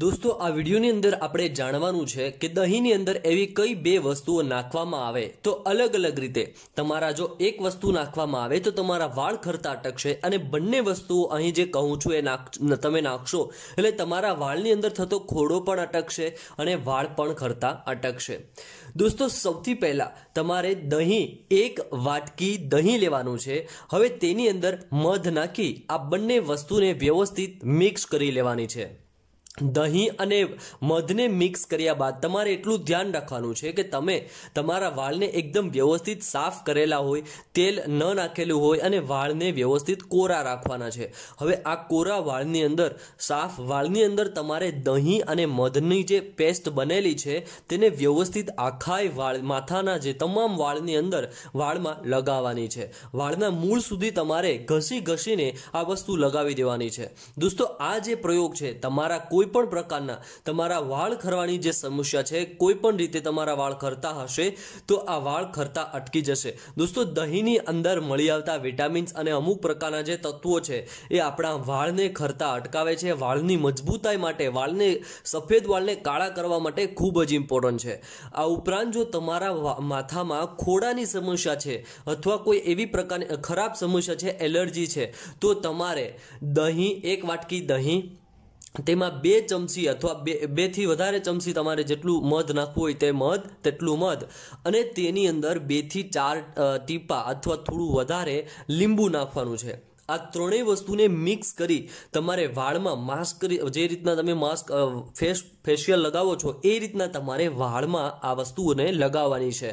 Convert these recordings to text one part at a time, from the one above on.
દોસ્તો આ વિડીયોની અંદર આપણે જાણવાનું છે કે દહીંની અંદર એવી કઈ બે વસ્તુઓ નાખવામાં આવે તો અલગ અલગ રીતે તમારા જો એક વસ્તુ નાખવામાં આવે તો તમારા વાળ ખરતા અટકશે અને બંને વસ્તુઓ અહીં જે કહું છું એ નાખ તમે નાખશો એટલે તમારા વાળની અંદર થતો ખોડો પણ અટકશે અને વાળ પણ ખરતા અટકશે દોસ્તો સૌથી પહેલાં તમારે દહીં એક વાટકી દહીં લેવાનું છે હવે તેની અંદર મધ નાખી આ બંને વસ્તુને વ્યવસ્થિત મિક્સ કરી લેવાની છે દહીં અને મધને મિક્સ કર્યા બાદ તમારે એટલું ધ્યાન રાખવાનું છે કે તમે તમારા વાળને એકદમ વ્યવસ્થિત સાફ કરેલા હોય તેલ ન નાખેલું હોય અને વાળને વ્યવસ્થિત કોરા રાખવાના છે હવે આ કોરા વાળની અંદર સાફ વાળની અંદર તમારે દહીં અને મધની જે પેસ્ટ બનેલી છે તેને વ્યવસ્થિત આખાય વાળ માથાના જે તમામ વાળની અંદર વાળમાં લગાવવાની છે વાળના મૂળ સુધી તમારે ઘસી ઘસીને આ વસ્તુ લગાવી દેવાની છે દોસ્તો આ જે પ્રયોગ છે તમારા કોઈ કોઈ પણ પ્રકારના તમારા વાળ ખરવાની જે સમસ્યા છે કોઈપણ રીતે તમારા વાળ ખરતા હશે તો આ વાળ ખરતા અટકી જશે દોસ્તો દહીંની અંદર મળી આવતા વિટામિન્સ અને અમુક પ્રકારના જે તત્વો છે એ આપણા વાળને ખરતા અટકાવે છે વાળની મજબૂતાઈ માટે વાળને સફેદ વાળને કાળા કરવા માટે ખૂબ જ ઇમ્પોર્ટન્ટ છે આ ઉપરાંત જો તમારા માથામાં ખોડાની સમસ્યા છે અથવા કોઈ એવી પ્રકારની ખરાબ સમસ્યા છે એલર્જી છે તો તમારે દહીં એક વાટકી દહીં તેમાં બે ચમચી અથવા બે બેથી વધારે ચમચી તમારે જેટલું મધ નાખવું હોય તે મધ તેટલું મધ અને તેની અંદર બેથી ચાર ટીપા અથવા થોડું વધારે લીંબુ નાખવાનું છે આ ત્રણેય વસ્તુને મિક્સ કરી તમારે વાળમાં માસ્ક કરી જે રીતના તમે માસ્ક ફેસ ફેશિયલ લગાવો છો એ રીતના તમારે વાળમાં આ વસ્તુઓને લગાવવાની છે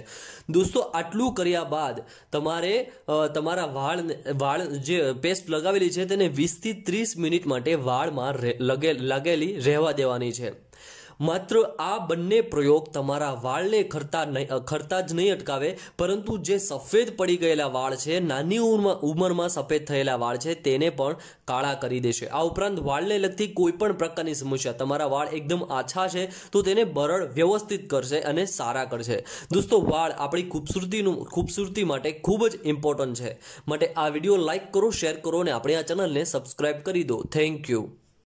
દોસ્તો આટલું કર્યા બાદ તમારે તમારા વાળ વાળ જે પેસ્ટ લગાવેલી છે તેને વીસથી ત્રીસ મિનિટ માટે વાળમાં લગે લાગેલી રહેવા દેવાની છે માત્ર આ બંને પ્રયોગ તમારા વાળને ખરતા નહીં ખરતા જ નહીં અટકાવે પરંતુ જે સફેદ પડી ગયેલા વાળ છે નાની ઉંમરમાં ઉંમરમાં સફેદ થયેલા વાળ છે તેને પણ કાળા કરી દેશે આ ઉપરાંત વાળને લગતી કોઈપણ પ્રકારની સમસ્યા તમારા વાળ એકદમ આછા છે તો તેને બરડ વ્યવસ્થિત કરશે અને સારા કરશે દોસ્તો વાળ આપણી ખૂબસૂરતીનું ખૂબસૂરતી માટે ખૂબ જ ઇમ્પોર્ટન્ટ છે માટે આ વિડીયો લાઇક કરો શેર કરો અને આપણે આ ચેનલને સબસ્ક્રાઈબ કરી દો થેન્ક યુ